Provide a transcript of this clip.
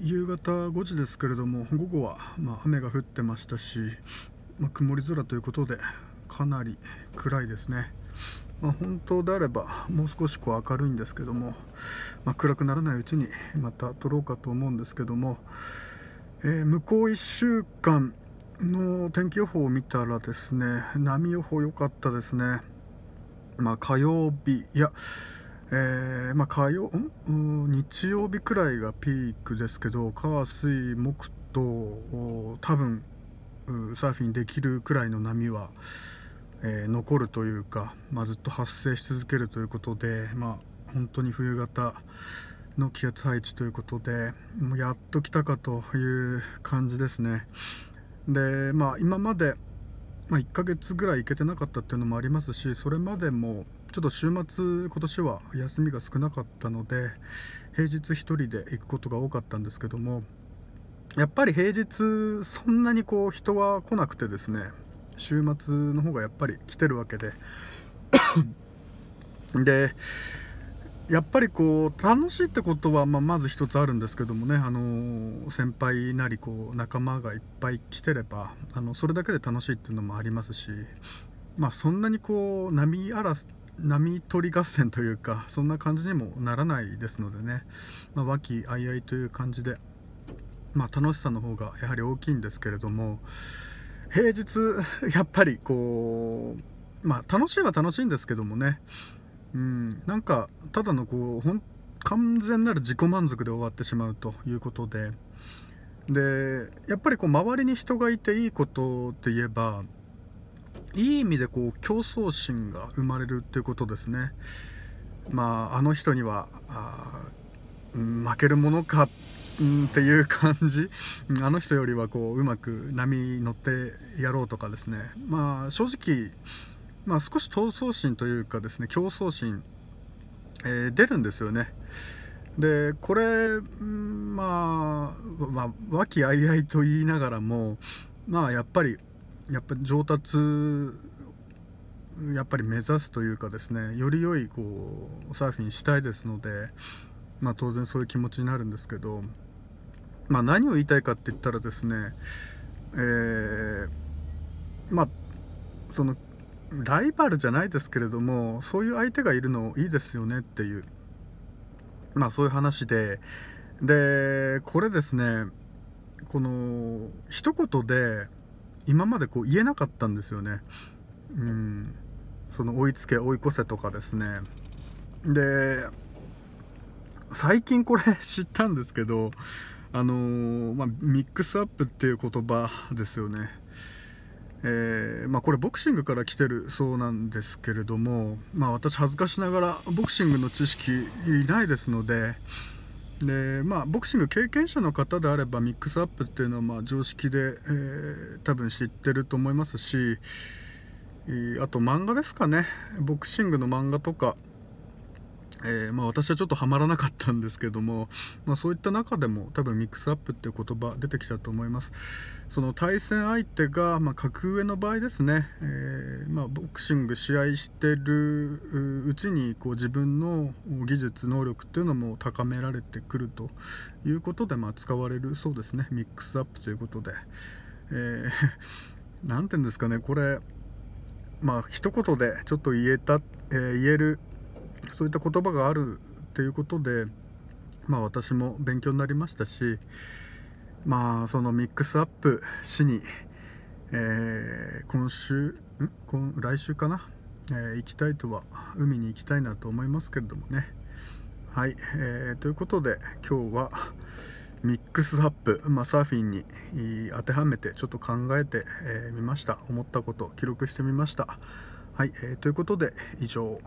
夕方5時ですけれども午後はま雨が降ってましたし、まあ、曇り空ということでかなり暗いですね、まあ、本当であればもう少しこう明るいんですけども、まあ、暗くならないうちにまた撮ろうかと思うんですけども、えー、向こう1週間の天気予報を見たらですね波予報良かったですね。ま火曜日いやえー、まあ、火曜日曜日くらいがピークですけど火水木と多分サーフィンできるくらいの波は、えー、残るというか、まあ、ずっと発生し続けるということで、まあ、本当に冬型の気圧配置ということでもうやっと来たかという感じですね。でまあ、今まで、まあ、1ヶ月ぐらい行けてなかったっていうのもありますしそれまでもちょっと週末、今年は休みが少なかったので、平日1人で行くことが多かったんですけども、やっぱり平日、そんなにこう人は来なくてですね、週末の方がやっぱり来てるわけで、で、やっぱりこう楽しいってことは、まあ、まず一つあるんですけどもね、あの先輩なりこう仲間がいっぱい来てればあのそれだけで楽しいっていうのもありますし、まあ、そんなにこう波波取り合戦というかそんな感じにもならないですのでね、ま和気あいあいという感じで、まあ、楽しさの方がやはり大きいんですけれども平日やっぱりこう、まあ、楽しいは楽しいんですけどもね、うん、なんかただのこう完全なる自己満足で終わってしまうということで。でやっぱりこう周りに人がいていいことって言えばいい意味でこう競争心が生まれるということですね。まあ、あの人にはあ負けるものかっていう感じあの人よりはこううまく波に乗ってやろうとかですねまあ正直、まあ、少し闘争心というかですね競争心、えー、出るんですよね。でこれ、まあ、まあ、和気あいあいと言いながらも、まあ、やっぱりやっぱ上達やっぱり目指すというかですねより良いこうサーフィンしたいですので、まあ、当然そういう気持ちになるんですけど、まあ、何を言いたいかって言ったらですね、えー、まあそのライバルじゃないですけれどもそういう相手がいるのいいですよねっていう、まあ、そういう話ででこれですねこの一言で今までこう言えなかったんですよね。うん、その追いつけ追い越せとかですね。で最近これ知ったんですけどあのー、まあ、ミックスアップっていう言葉ですよね。えー、まあ、これボクシングから来てるそうなんですけれども、まあ、私恥ずかしながらボクシングの知識いないですので、でまあ、ボクシング経験者の方であればミックスアップっていうのはまあ常識で、えー、多分知ってると思いますしあと漫画ですかねボクシングの漫画とかえー、まあ、私はちょっとはまらなかったんですけども、まあ、そういった中でも多分ミックスアップっていう言葉出てきたと思いますその対戦相手が、まあ、格上の場合ですね、えー、まボクシング試合してるうちにこう自分の技術能力っていうのも高められてくるということで、ま使われるそうですねミックスアップということで何、えー、て言うんですかねこれまあ一言でちょっと言えた、えー、言えるそういった言葉があるということで、まあ、私も勉強になりましたし、まあ、そのミックスアップしに、えー、今週ん来週かな、えー、行きたいとは海に行きたいなと思いますけれどもね。はい、えー、ということで今日はミックスアップ、まあ、サーフィンに当てはめてちょっと考えてみ、えました思ったこと記録してみました。はい、えー、ということで以上。